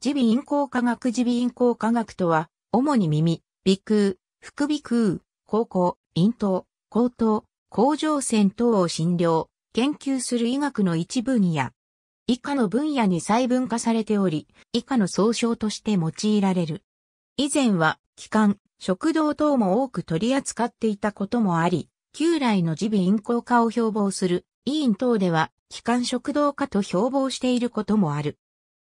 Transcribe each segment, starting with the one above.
耳鼻咽喉科学耳鼻咽喉科学とは、主に耳、鼻腔、副鼻腔、口腔、咽頭、高頭、甲状腺等を診療、研究する医学の一分野。以下の分野に細分化されており、以下の総称として用いられる。以前は、気管、食道等も多く取り扱っていたこともあり、旧来の耳鼻咽喉科を標榜する、委員等では、気管食道科と標榜していることもある。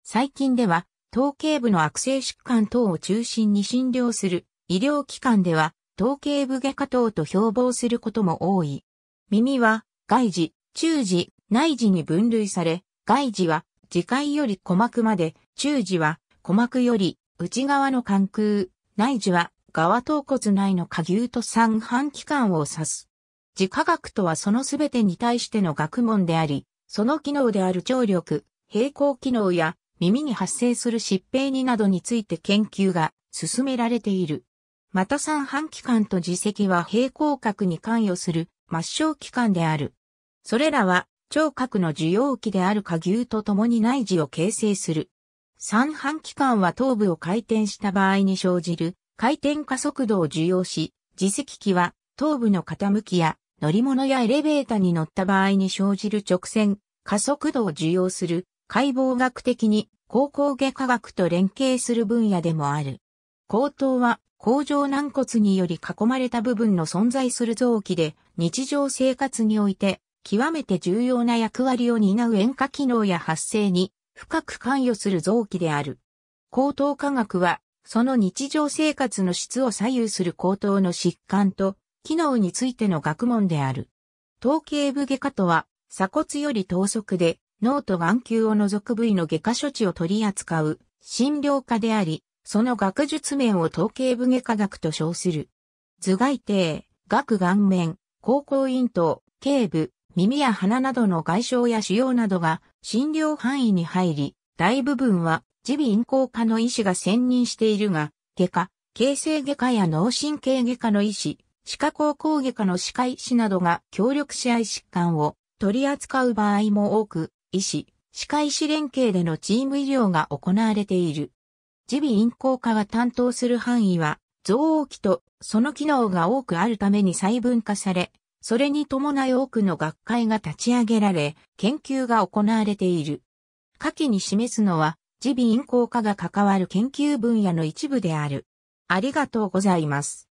最近では、頭頸部の悪性疾患等を中心に診療する医療機関では、頭頸部外科等と標榜することも多い。耳は外耳、中耳、内耳に分類され、外耳は耳界より鼓膜まで、中耳は鼓膜より内側の関空、内耳は側頭骨内の下牛と三半器官を指す。自科学とはそのすべてに対しての学問であり、その機能である聴力、平行機能や耳に発生する疾病になどについて研究が進められている。また三半期間と耳石は平行角に関与する末梢期間である。それらは聴覚の受容器である下牛と共に内耳を形成する。三半期間は頭部を回転した場合に生じる回転加速度を受容し、磁石器は頭部の傾きや乗り物やエレベーターに乗った場合に生じる直線加速度を受容する解剖学的に高校外科学と連携する分野でもある。後頭は甲状軟骨により囲まれた部分の存在する臓器で、日常生活において極めて重要な役割を担う塩化機能や発生に深く関与する臓器である。高等科学は、その日常生活の質を左右する高等の疾患と機能についての学問である。統計部外科とは、鎖骨より等速で、脳と眼球を除く部位の外科処置を取り扱う診療科であり、その学術面を統計部外科学と称する。頭蓋底、顎顔面、高校咽頭、頸部、耳や鼻などの外傷や腫瘍などが診療範囲に入り、大部分は耳鼻咽喉科の医師が専任しているが、外科、形成外科や脳神経外科の医師、歯科高校外科の歯科医師などが協力し合い疾患を取り扱う場合も多く、医師、歯科医師連携でのチーム医療が行われている。耳鼻咽喉科が担当する範囲は、増黄器とその機能が多くあるために細分化され、それに伴い多くの学会が立ち上げられ、研究が行われている。下記に示すのは、耳鼻咽喉科が関わる研究分野の一部である。ありがとうございます。